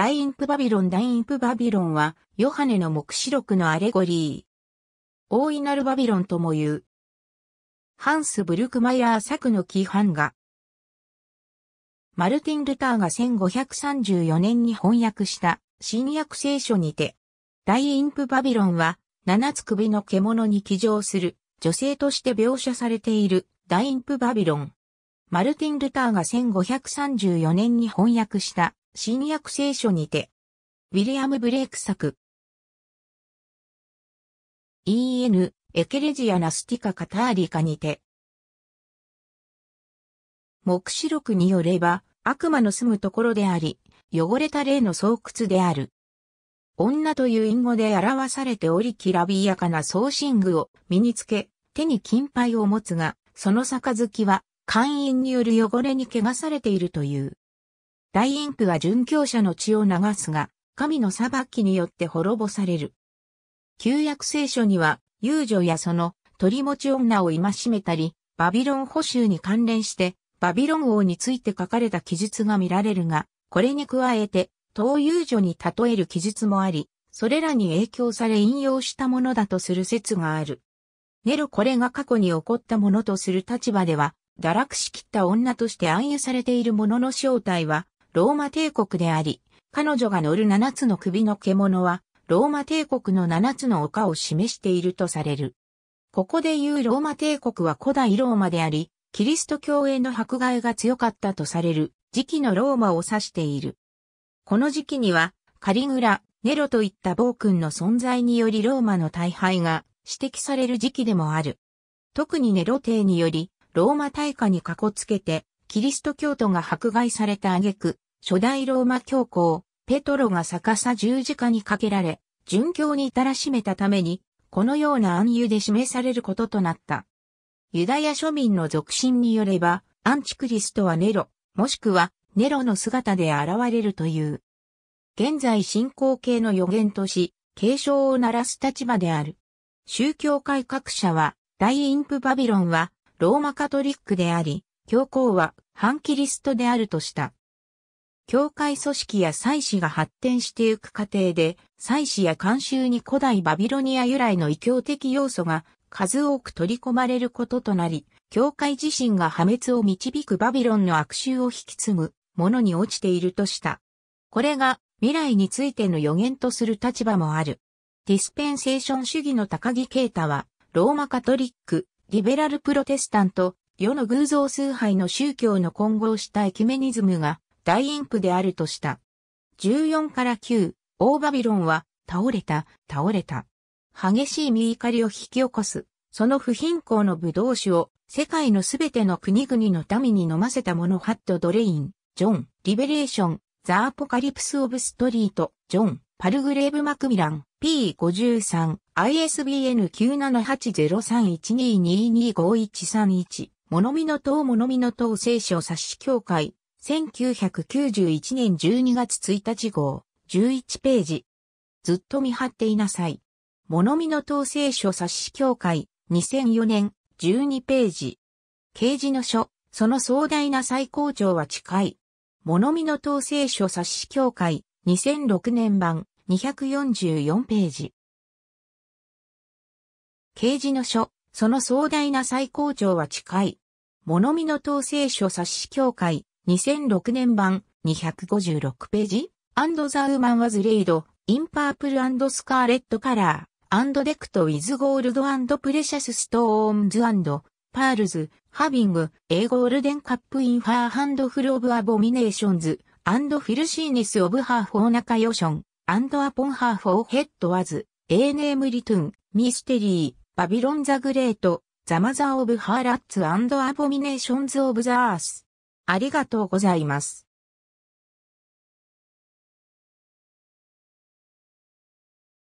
大インプバビロン大インプバビロンは、ヨハネの目視録のアレゴリー。大いなるバビロンとも言う。ハンス・ブルクマイヤー作の規範が。マルティン・ルターが1534年に翻訳した新約聖書にて、大インプバビロンは、七つ首の獣に騎乗する女性として描写されている大インプバビロン。マルティン・ルターが1534年に翻訳した新約聖書にて、ウィリアム・ブレイク作。EN、エケレジア・ナスティカ・カターリカにて。目視録によれば、悪魔の住むところであり、汚れた霊の巣窟である。女という隠語で表されておりきらびやかな装身具を身につけ、手に金牌を持つが、その杯は、会員による汚れに汚されているという。大インクは殉教者の血を流すが、神の裁きによって滅ぼされる。旧約聖書には、遊女やその、鳥持ち女を戒めたり、バビロン捕囚に関連して、バビロン王について書かれた記述が見られるが、これに加えて、東遊女に例える記述もあり、それらに影響され引用したものだとする説がある。ネロこれが過去に起こったものとする立場では、堕落しきった女として暗喩されているものの正体は、ローマ帝国であり、彼女が乗る七つの首の獣は、ローマ帝国の七つの丘を示しているとされる。ここで言うローマ帝国は古代ローマであり、キリスト教への迫害が強かったとされる時期のローマを指している。この時期には、カリグラ、ネロといった暴君の存在によりローマの大敗が指摘される時期でもある。特にネロ帝により、ローマ大火にかこつけて、キリスト教徒が迫害された挙句、初代ローマ教皇、ペトロが逆さ十字架にかけられ、殉教に至らしめたために、このような暗喩で示されることとなった。ユダヤ庶民の俗信によれば、アンチクリストはネロ、もしくはネロの姿で現れるという。現在進行形の予言とし、警鐘を鳴らす立場である。宗教改革者は、大インプバビロンは、ローマカトリックであり、教皇は反キリストであるとした。教会組織や祭祀が発展してゆく過程で、祭祀や慣習に古代バビロニア由来の異教的要素が数多く取り込まれることとなり、教会自身が破滅を導くバビロンの悪臭を引き継ぐものに落ちているとした。これが未来についての予言とする立場もある。ディスペンセーション主義の高木啓太は、ローマカトリック、リベラルプロテスタント、世の偶像崇拝の宗教の混合したエキメニズムが大インであるとした。14から9、ーバビロンは、倒れた、倒れた。激しい見怒りを引き起こす、その不貧困の武道酒を、世界のすべての国々の民に飲ませたものハット・ドレイン、ジョン、リベレーション、ザ・アポカリプス・オブ・ストリート、ジョン、パルグレーブ・マクミラン、P53、ISBN 9780312225131。物見の党物見の党聖書冊子協会、1991年12月1日号、11ページ。ずっと見張っていなさい。物見の党聖書冊子協会、2004年、12ページ。刑事の書、その壮大な最高潮は近い。物見の党聖書冊子協会、2006年版、244ページ。刑事の書、その壮大な最高潮は近い。物見の統制書冊子協会、2006年版、256ページ、アンドザウーマンワズレイド、インパープルスカーレットカラー、アンドデクトウィズゴールドプレシャスストーンズパールズ、ハビング、エーゴールデンカップインファーハンドフルオブアボミネーションズ、アンドフィルシーネスオブハーフォーナカヨション、アンドアポンハーフォーヘッドワズ、エーネームリトゥン、ミステリー、バビロン・ザ・グレート、ザ・マザー・オブ・ハーラッツ・アボミネーションズ・オブ・ザ・アース。ありがとうございます。